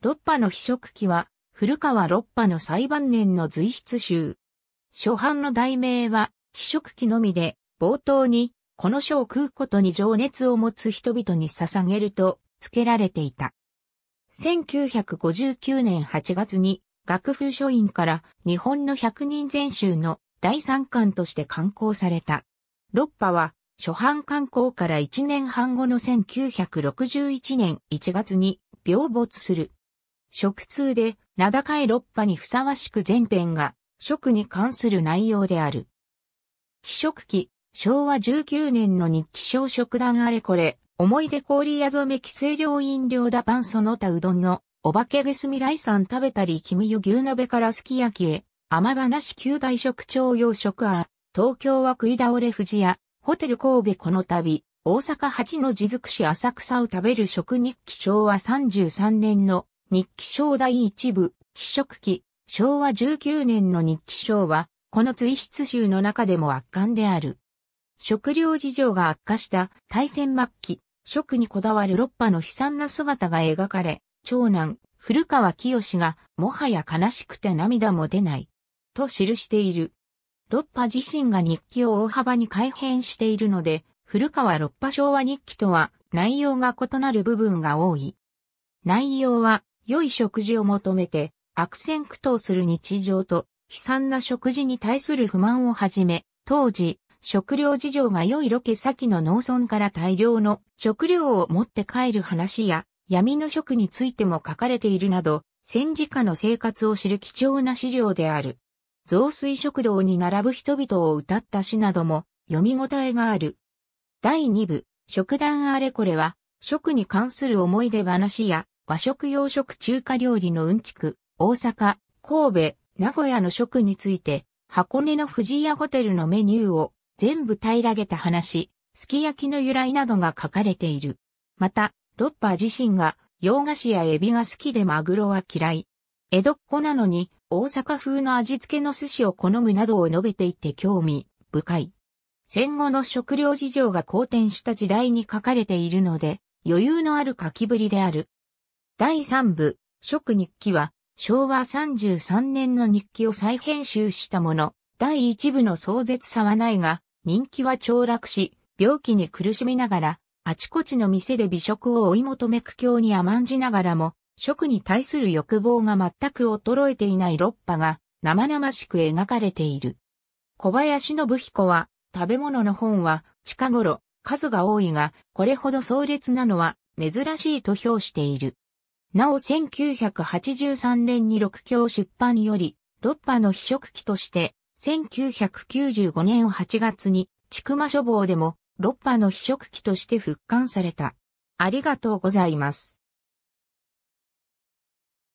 六波の秘食記は、古川六波の最晩年の随筆集。初版の題名は、秘食記のみで、冒頭に、この書を食うことに情熱を持つ人々に捧げると、付けられていた。1959年8月に、学府書院から日本の百人全集の第三巻として刊行された。六波は、初版刊行から1年半後の1961年1月に、病没する。食通で、名高い六波にふさわしく前編が、食に関する内容である。非食期、昭和19年の日記小食団あれこれ、思い出氷屋染め規制料飲料だパンその他うどんの、お化けぐすみらいさん食べたり君よ牛鍋からすき焼きへ、甘話九大食長洋食あ、東京は食い倒れ富士屋、ホテル神戸この度、大阪八の地づくし浅草を食べる食日記昭和33年の日記章第一部、非職記、昭和19年の日記章は、この追筆集の中でも圧巻である。食料事情が悪化した大戦末期、食にこだわる六波の悲惨な姿が描かれ、長男、古川清が、もはや悲しくて涙も出ない、と記している。六波自身が日記を大幅に改変しているので、古川六波昭和日記とは内容が異なる部分が多い。内容は良い食事を求めて悪戦苦闘する日常と悲惨な食事に対する不満をはじめ、当時、食料事情が良いロケ先の農村から大量の食料を持って帰る話や闇の食についても書かれているなど、戦時下の生活を知る貴重な資料である。増水食堂に並ぶ人々を歌った詩なども読み応えがある。第2部、食談あれこれは、食に関する思い出話や和食洋食中華料理のうんちく、大阪、神戸、名古屋の食について、箱根の藤屋ホテルのメニューを全部平らげた話、すき焼きの由来などが書かれている。また、ロッパー自身が洋菓子やエビが好きでマグロは嫌い。江戸っ子なのに大阪風の味付けの寿司を好むなどを述べていて興味深い。戦後の食料事情が好転した時代に書かれているので、余裕のある書きぶりである。第3部、食日記は、昭和33年の日記を再編集したもの。第1部の壮絶さはないが、人気は凋落し、病気に苦しみながら、あちこちの店で美食を追い求め苦境に甘んじながらも、食に対する欲望が全く衰えていない六波が、生々しく描かれている。小林信彦は、食べ物の本は、近頃、数が多いが、これほど壮烈なのは、珍しいと評している。なお1983年に六教出版より、ロッパの秘職記として、1995年8月に、ちくま書房でも、ロッパの秘職記として復刊された。ありがとうございます。